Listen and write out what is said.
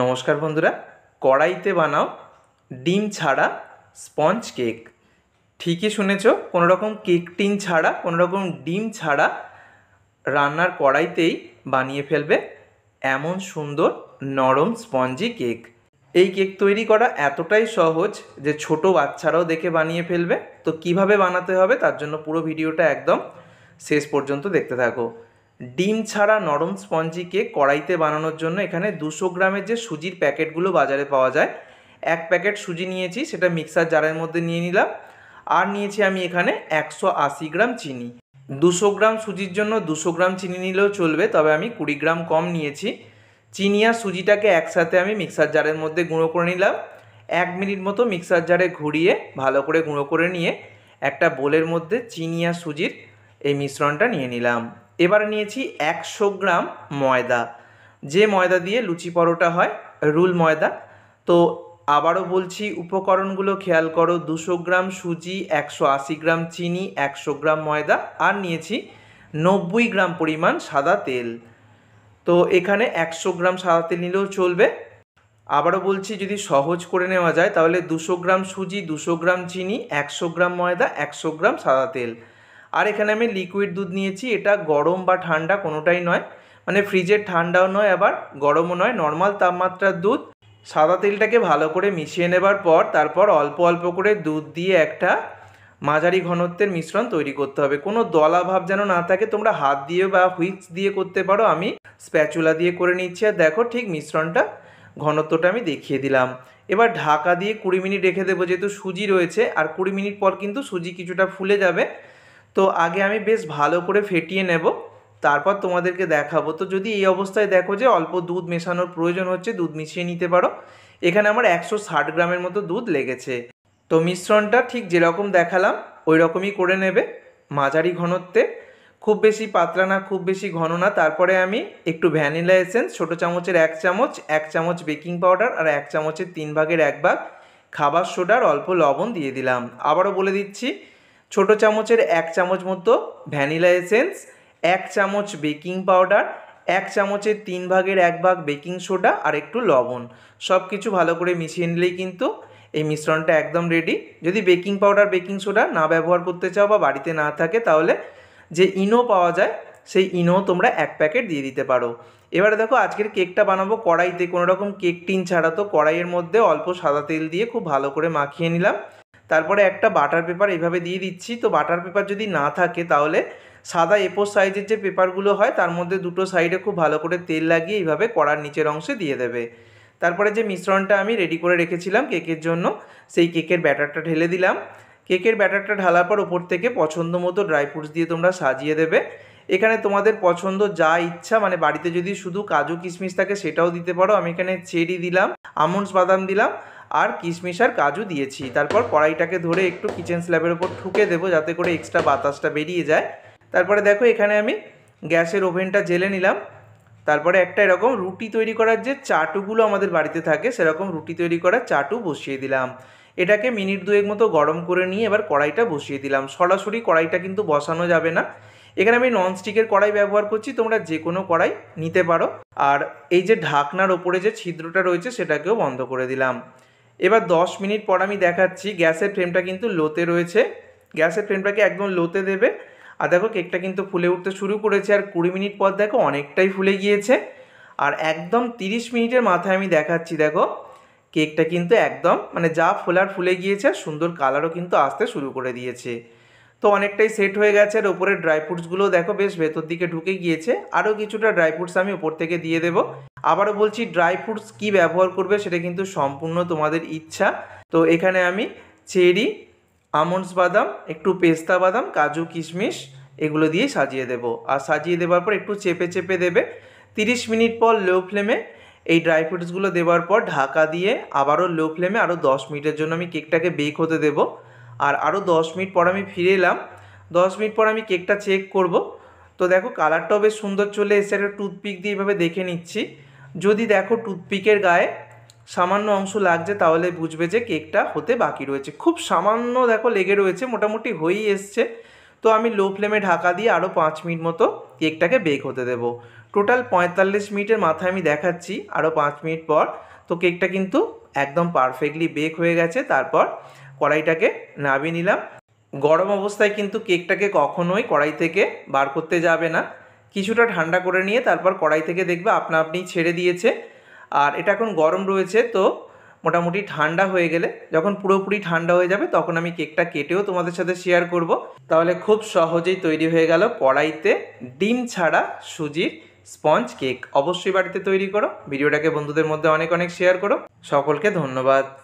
নমস্কার বন্ধুরা কড়াইতে বানাও ডিম ছাড়া স্পঞ্জ কেক ঠিকই শুনেছ কোনো রকম কেক টিন ছাড়া কোনো রকম ডিম ছাড়া রান্নার কড়াইতেই বানিয়ে ফেলবে এমন সুন্দর নরম স্পঞ্জি কেক এই কেক তৈরি করা এতটাই সহজ যে ছোট বাচ্চারাও দেখে বানিয়ে ফেলবে তো কিভাবে বানাতে হবে তার জন্য পুরো ভিডিওটা একদম শেষ পর্যন্ত দেখতে থাকো ডিম ছাড়া নরম স্পঞ্জিকে কড়াইতে বানানোর জন্য এখানে দুশো গ্রামের যে সুজির প্যাকেটগুলো বাজারে পাওয়া যায় এক প্যাকেট সুজি নিয়েছি সেটা মিক্সার জারের মধ্যে নিয়ে নিলাম আর নিয়েছি আমি এখানে একশো আশি গ্রাম চিনি দুশো গ্রাম সুজির জন্য দুশো গ্রাম চিনি নিলেও চলবে তবে আমি কুড়ি গ্রাম কম নিয়েছি চিনি আর সুজিটাকে একসাথে আমি মিক্সার জারের মধ্যে গুঁড়ো করে নিলাম এক মিনিট মতো মিক্সার জারে ঘুরিয়ে ভালো করে গুঁড়ো করে নিয়ে একটা বোলের মধ্যে চিনি আর সুজির এই মিশ্রণটা নিয়ে নিলাম এবার নিয়েছি একশো গ্রাম ময়দা যে ময়দা দিয়ে লুচি পরোটা হয় রুল ময়দা তো আবারও বলছি উপকরণগুলো খেয়াল করো দুশো গ্রাম সুজি একশো আশি গ্রাম চিনি একশো গ্রাম ময়দা আর নিয়েছি নব্বই গ্রাম পরিমাণ সাদা তেল তো এখানে একশো গ্রাম সাদা তেল নিলেও চলবে আবারও বলছি যদি সহজ করে নেওয়া যায় তাহলে দুশো গ্রাম সুজি দুশো গ্রাম চিনি একশো গ্রাম ময়দা একশো গ্রাম সাদা তেল আর এখানে আমি লিকুইড দুধ নিয়েছি এটা গরম বা ঠান্ডা কোনোটাই নয় মানে ফ্রিজের ঠান্ডাও নয় আবার গরমও নয় নর্মাল তাপমাত্রার দুধ সাদা তেলটাকে ভালো করে মিশিয়ে নেবার পর তারপর অল্প অল্প করে দুধ দিয়ে একটা মাঝারি ঘনত্বের মিশ্রণ তৈরি করতে হবে কোনো দলাভাব যেন না থাকে তোমরা হাত দিয়ে বা হুইচ দিয়ে করতে পারো আমি স্প্যাচুলা দিয়ে করে নিচ্ছি আর দেখো ঠিক মিশ্রণটা ঘনত্বটা আমি দেখিয়ে দিলাম এবার ঢাকা দিয়ে কুড়ি মিনিট রেখে দেবো যেহেতু সুজি রয়েছে আর কুড়ি মিনিট পর কিন্তু সুজি কিছুটা ফুলে যাবে তো আগে আমি বেশ ভালো করে ফেটিয়ে নেব তারপর তোমাদেরকে দেখাবো তো যদি এই অবস্থায় দেখো যে অল্প দুধ মেশানোর প্রয়োজন হচ্ছে দুধ মিশিয়ে নিতে পারো এখানে আমার একশো ষাট গ্রামের মতো দুধ লেগেছে তো মিশ্রণটা ঠিক যেরকম দেখালাম ওই রকমই করে নেবে মাঝারি ঘনত্বে খুব বেশি পাতলা না খুব বেশি ঘন না তারপরে আমি একটু ভ্যানিলা এসেন্স ছোটো চামচের এক চামচ এক চামচ বেকিং পাউডার আর এক চামচের তিন ভাগের এক ভাগ খাবার সোডার অল্প লবণ দিয়ে দিলাম আবারও বলে দিচ্ছি ছোট চামচের এক চামচ মতো ভ্যানিলা এসেন্স এক চামচ বেকিং পাউডার এক চামচের তিন ভাগের এক ভাগ বেকিং সোডা আর একটু লবণ সব কিছু ভালো করে মিশিয়ে নিলেই কিন্তু এই মিশ্রণটা একদম রেডি যদি বেকিং পাউডার বেকিং সোডা না ব্যবহার করতে চাও বা বাড়িতে না থাকে তাহলে যে ইনো পাওয়া যায় সেই ইনো তোমরা এক প্যাকেট দিয়ে দিতে পারো এবারে দেখো আজকের কেকটা বানাবো কড়াইতে কোনো রকম কেক টিন ছাড়া তো কড়াইয়ের মধ্যে অল্প সাদা তেল দিয়ে খুব ভালো করে মাখিয়ে নিলাম তারপরে একটা বাটার পেপার এইভাবে দিয়ে দিচ্ছি তো বাটার পেপার যদি না থাকে তাহলে সাদা এপোর সাইজের যে পেপারগুলো হয় তার মধ্যে দুটো সাইডে খুব ভালো করে তেল লাগিয়ে এইভাবে কড়ার নিচের অংশে দিয়ে দেবে তারপরে যে মিশ্রণটা আমি রেডি করে রেখেছিলাম কেকের জন্য সেই কেকের ব্যাটারটা ঢেলে দিলাম কেকের ব্যাটারটা ঢালার পর ওপর থেকে পছন্দ মতো ড্রাই ফ্রুটস দিয়ে তোমরা সাজিয়ে দেবে এখানে তোমাদের পছন্দ যা ইচ্ছা মানে বাড়িতে যদি শুধু কাজু কিশমিশ থাকে সেটাও দিতে পারো আমি এখানে চেরি দিলাম আমন্ডস বাদাম দিলাম আর কিশমিশ আর কাজু দিয়েছি তারপর কড়াইটাকে ধরে একটু কিচেন স্ল্যাবের ওপর ঠুকে দেবো যাতে করে এক্সট্রা বাতাসটা বেরিয়ে যায় তারপরে দেখো এখানে আমি গ্যাসের ওভেনটা জেলে নিলাম তারপরে একটা এরকম রুটি তৈরি করার যে চাটুগুলো আমাদের বাড়িতে থাকে সেরকম রুটি তৈরি করার চাটু বসিয়ে দিলাম এটাকে মিনিট দুয়েক মতো গরম করে নিয়ে এবার কড়াইটা বসিয়ে দিলাম সরাসরি কড়াইটা কিন্তু বসানো যাবে না এখানে আমি ননস্টিকের কড়াই ব্যবহার করছি তোমরা যে কোনো কড়াই নিতে পারো আর এই যে ঢাকনার ওপরে যে ছিদ্রটা রয়েছে সেটাকেও বন্ধ করে দিলাম এবার 10 মিনিট পর আমি দেখাচ্ছি গ্যাসের ফ্রেমটা কিন্তু লোতে রয়েছে গ্যাসের ফ্রেমটাকে একদম লোতে দেবে আর দেখো কেকটা কিন্তু ফুলে উঠতে শুরু করেছে আর কুড়ি মিনিট পর দেখো অনেকটাই ফুলে গিয়েছে আর একদম 30 মিনিটের মাথায় আমি দেখাচ্ছি দেখো কেকটা কিন্তু একদম মানে যা ফোলার ফুলে গিয়েছে সুন্দর কালারও কিন্তু আসতে শুরু করে দিয়েছে তো অনেকটাই সেট হয়ে গেছে আর ওপরে ড্রাই ফ্রুটসগুলো দেখো বেশ ভেতর দিকে ঢুকে গিয়েছে আরও কিছুটা ড্রাই ফ্রুটস আমি ওপর থেকে দিয়ে দেবো আবারও বলছি ড্রাই ফ্রুটস কী ব্যবহার করবে সেটা কিন্তু সম্পূর্ণ তোমাদের ইচ্ছা তো এখানে আমি চেরি আমন্ডস বাদাম একটু পেস্তা বাদাম কাজু কিশমিশ এগুলো দিয়ে সাজিয়ে দেব আর সাজিয়ে দেওয়ার পর একটু চেপে চেপে দেবে 30 মিনিট পর লো ফ্লেমে এই ড্রাই ফ্রুটসগুলো দেওয়ার পর ঢাকা দিয়ে আবারও লো ফ্লেমে আরও 10 মিনিটের জন্য আমি কেকটাকে বেক হতে দেবো আর আরও দশ মিনিট পর আমি ফিরে এলাম দশ মিনিট পর আমি কেকটা চেক করব তো দেখো কালারটাও বেশ সুন্দর চলে এসে একটা টুথপিক দিয়ে এভাবে দেখে নিচ্ছি যদি দেখো টুথপিকের গায়ে সামান্য অংশ লাগছে তাহলে বুঝবে যে কেকটা হতে বাকি রয়েছে খুব সামান্য দেখো লেগে রয়েছে মোটামুটি হয়েই এসছে তো আমি লো ফ্লেমে ঢাকা দিয়ে আরও পাঁচ মিনিট মতো কেকটাকে বেক হতে দেবো টোটাল পঁয়তাল্লিশ মিনিটের মাথায় আমি দেখাচ্ছি আরও পাঁচ মিনিট পর তো কেকটা কিন্তু একদম পারফেক্টলি বেক হয়ে গেছে তারপর কড়াইটাকে নাবিয়ে নিলাম গরম অবস্থায় কিন্তু কেকটাকে কখনোই কড়াই থেকে বার করতে যাবে না কিছুটা ঠান্ডা করে নিয়ে তারপর কড়াই থেকে দেখবে আপনা আপনি ছেড়ে দিয়েছে আর এটা এখন গরম রয়েছে তো মোটামুটি ঠান্ডা হয়ে গেলে যখন পুরোপুরি ঠান্ডা হয়ে যাবে তখন আমি কেকটা কেটেও তোমাদের সাথে শেয়ার করব তাহলে খুব সহজেই তৈরি হয়ে গেল কড়াইতে ডিম ছাড়া সুজির স্পঞ্জ কেক অবশ্যই বাড়িতে তৈরি করো ভিডিওটাকে বন্ধুদের মধ্যে অনেক অনেক শেয়ার করো সকলকে ধন্যবাদ